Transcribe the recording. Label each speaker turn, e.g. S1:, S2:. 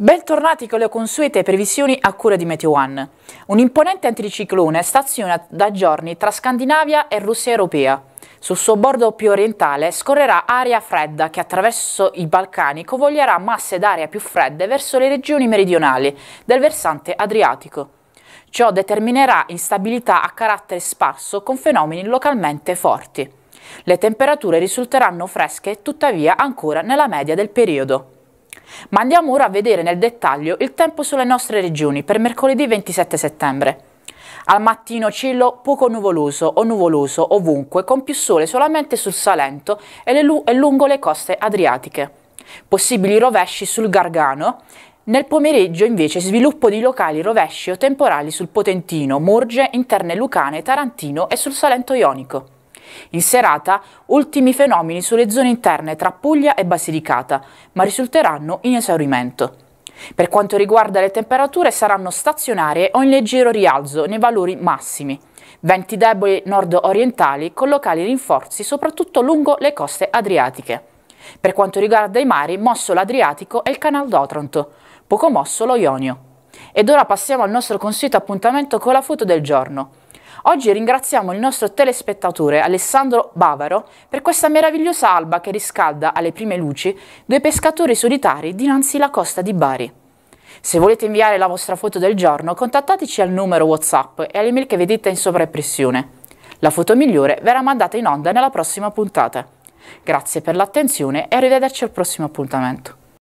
S1: Bentornati con le consuete previsioni a cura di Meteo One. Un imponente anticiclone staziona da giorni tra Scandinavia e Russia europea. Sul suo bordo più orientale scorrerà aria fredda che attraverso i Balcani convoglierà masse d'aria più fredde verso le regioni meridionali del versante adriatico. Ciò determinerà instabilità a carattere sparso con fenomeni localmente forti. Le temperature risulteranno fresche tuttavia ancora nella media del periodo. Ma andiamo ora a vedere nel dettaglio il tempo sulle nostre regioni per mercoledì 27 settembre. Al mattino cielo poco nuvoloso o nuvoloso ovunque, con più sole solamente sul Salento e, lu e lungo le coste adriatiche. Possibili rovesci sul Gargano nel pomeriggio invece sviluppo di locali rovesci o temporali sul Potentino, Morge, interne Lucane, Tarantino e sul Salento Ionico. In serata, ultimi fenomeni sulle zone interne tra Puglia e Basilicata, ma risulteranno in esaurimento. Per quanto riguarda le temperature, saranno stazionarie o in leggero rialzo nei valori massimi. Venti deboli nord-orientali con locali rinforzi soprattutto lungo le coste adriatiche. Per quanto riguarda i mari, mosso l'Adriatico e il Canal d'Otranto, poco mosso lo Ionio. Ed ora passiamo al nostro consueto appuntamento con la foto del giorno. Oggi ringraziamo il nostro telespettatore Alessandro Bavaro per questa meravigliosa alba che riscalda alle prime luci due pescatori solitari dinanzi alla costa di Bari. Se volete inviare la vostra foto del giorno, contattateci al numero WhatsApp e all'email che vedete in sovraimpressione. La foto migliore verrà mandata in onda nella prossima puntata. Grazie per l'attenzione e arrivederci al prossimo appuntamento.